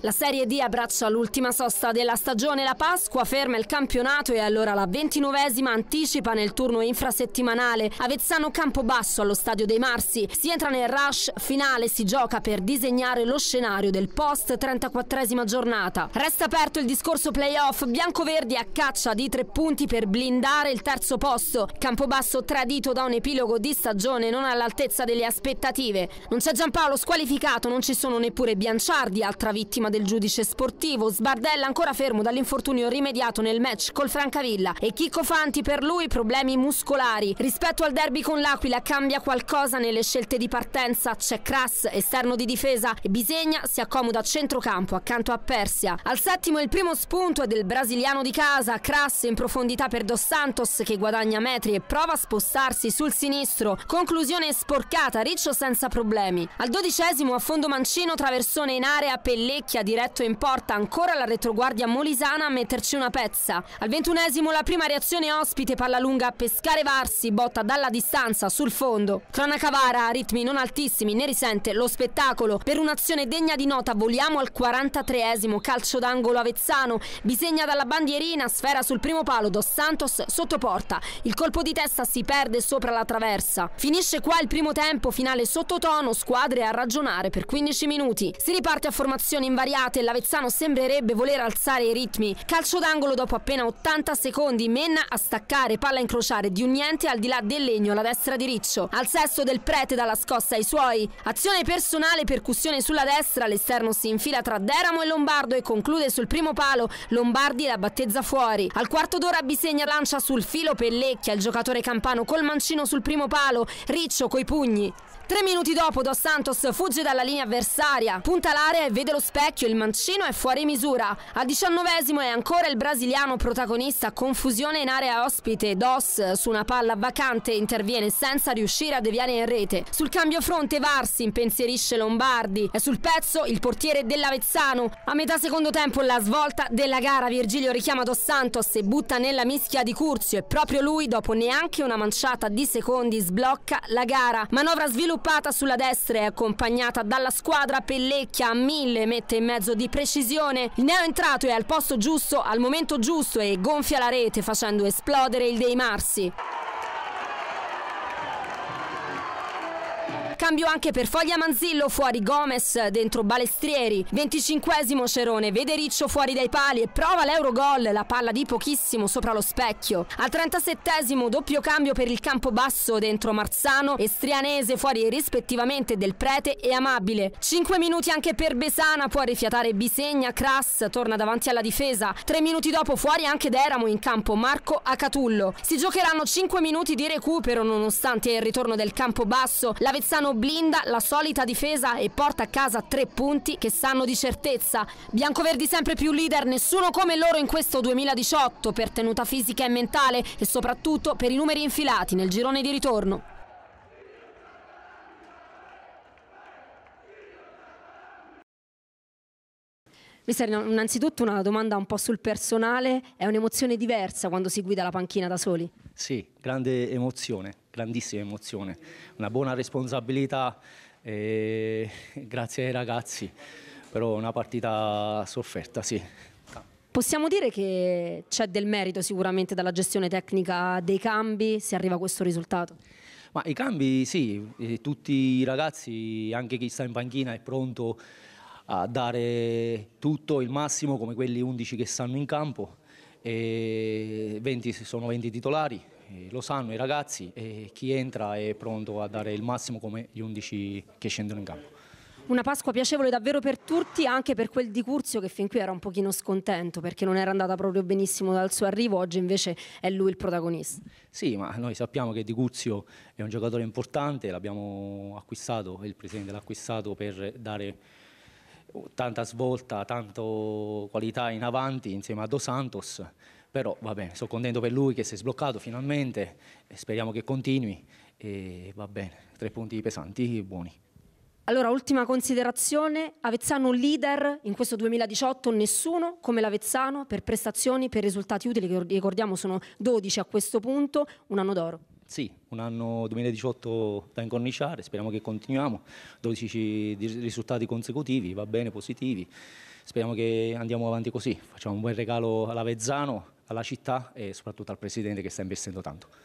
La Serie D abbraccia l'ultima sosta della stagione, la Pasqua ferma il campionato e allora la ventinovesima anticipa nel turno infrasettimanale Avezzano Campobasso allo Stadio dei Marsi. Si entra nel rush finale, si gioca per disegnare lo scenario del post 34esima giornata. Resta aperto il discorso playoff, biancoverdi a caccia di tre punti per blindare il terzo posto. Campobasso tradito da un epilogo di stagione non all'altezza delle aspettative. Non c'è Giampaolo squalificato, non ci sono neppure Bianciardi, altra vittima firma del giudice sportivo, Sbardella ancora fermo dall'infortunio rimediato nel match col Francavilla e Chicco Fanti per lui problemi muscolari. Rispetto al derby con l'Aquila cambia qualcosa nelle scelte di partenza, c'è Crass esterno di difesa e Bisegna si accomoda a centrocampo accanto a Persia. Al settimo il primo spunto è del brasiliano di casa, Crass in profondità per Dos Santos che guadagna metri e prova a spostarsi sul sinistro. Conclusione sporcata, Riccio senza problemi. Al dodicesimo a fondo mancino traversone in area Pellecchia sia diretto in porta ancora la retroguardia molisana a metterci una pezza. Al ventunesimo la prima reazione ospite palla lunga a pescare Varsi, botta dalla distanza sul fondo. Cronaca a ritmi non altissimi, ne risente lo spettacolo. Per un'azione degna di nota voliamo al 43esimo calcio d'angolo Avezzano. Bisegna dalla bandierina, sfera sul primo palo, Dos Santos sotto porta. Il colpo di testa si perde sopra la traversa. Finisce qua il primo tempo, finale sottotono, squadre a ragionare per 15 minuti. Si riparte a formazione in varie svariate l'Avezzano sembrerebbe voler alzare i ritmi. Calcio d'angolo dopo appena 80 secondi, Menna a staccare, palla a incrociare di un niente al di là del legno, la destra di Riccio. Al sesto del prete dalla scossa ai suoi. Azione personale, percussione sulla destra, l'esterno si infila tra Deramo e Lombardo e conclude sul primo palo. Lombardi la battezza fuori. Al quarto d'ora Bisegna lancia sul filo Pellecchia, il giocatore campano col mancino sul primo palo, Riccio coi pugni. Tre minuti dopo Dos Santos fugge dalla linea avversaria, punta l'area e vede lo specchio Vecchio il mancino è fuori misura. A diciannovesimo è ancora il brasiliano protagonista. Confusione in area ospite. Dos su una palla vacante interviene senza riuscire a deviare in rete. Sul cambio fronte Varsi impensierisce Lombardi. È sul pezzo il portiere dell'Avezzano. A metà secondo tempo la svolta della gara. Virgilio richiama Dos Santos e butta nella mischia di Curzio. E proprio lui, dopo neanche una manciata di secondi, sblocca la gara. Manovra sviluppata sulla destra e accompagnata dalla squadra Pellecchia a mille mette in mezzo di precisione. Il neoentrato è al posto giusto, al momento giusto e gonfia la rete facendo esplodere il dei Marsi. Cambio anche per Foglia Manzillo fuori Gomez, dentro Balestrieri. 25 esimo Cerone, vede Riccio fuori dai pali e prova l'Eurogol, la palla di pochissimo sopra lo specchio. Al 37 esimo doppio cambio per il campo basso dentro Marzano e Strianese fuori rispettivamente del Prete e Amabile. 5 minuti anche per Besana, può rifiatare Bisegna, Crass torna davanti alla difesa. 3 minuti dopo fuori anche Deramo in campo Marco Acatullo. Si giocheranno 5 minuti di recupero nonostante il ritorno del campo basso. L'Avezzano blinda la solita difesa e porta a casa tre punti che sanno di certezza. Biancoverdi sempre più leader, nessuno come loro in questo 2018 per tenuta fisica e mentale e soprattutto per i numeri infilati nel girone di ritorno. Questa innanzitutto una domanda un po' sul personale, è un'emozione diversa quando si guida la panchina da soli? Sì, grande emozione, grandissima emozione, una buona responsabilità, eh, grazie ai ragazzi, però una partita sofferta, sì. Possiamo dire che c'è del merito sicuramente dalla gestione tecnica dei cambi se arriva a questo risultato? Ma i cambi sì, eh, tutti i ragazzi, anche chi sta in panchina è pronto a dare tutto, il massimo, come quelli 11 che stanno in campo. E 20 sono 20 titolari, lo sanno i ragazzi e chi entra è pronto a dare il massimo come gli 11 che scendono in campo. Una Pasqua piacevole davvero per tutti, anche per quel di Curzio che fin qui era un pochino scontento perché non era andata proprio benissimo dal suo arrivo, oggi invece è lui il protagonista. Sì, ma noi sappiamo che Di Curzio è un giocatore importante, l'abbiamo acquistato, il presidente l'ha acquistato per dare tanta svolta, tanto qualità in avanti insieme a Dos Santos, però va bene, sono contento per lui che si è sbloccato finalmente, speriamo che continui e va bene, tre punti pesanti, buoni. Allora, ultima considerazione, Avezzano leader in questo 2018, nessuno come l'Avezzano per prestazioni, per risultati utili che ricordiamo sono 12 a questo punto, un anno d'oro. Sì, un anno 2018 da incorniciare, speriamo che continuiamo, 12 risultati consecutivi, va bene, positivi, speriamo che andiamo avanti così, facciamo un bel regalo alla Vezzano, alla città e soprattutto al Presidente che sta investendo tanto.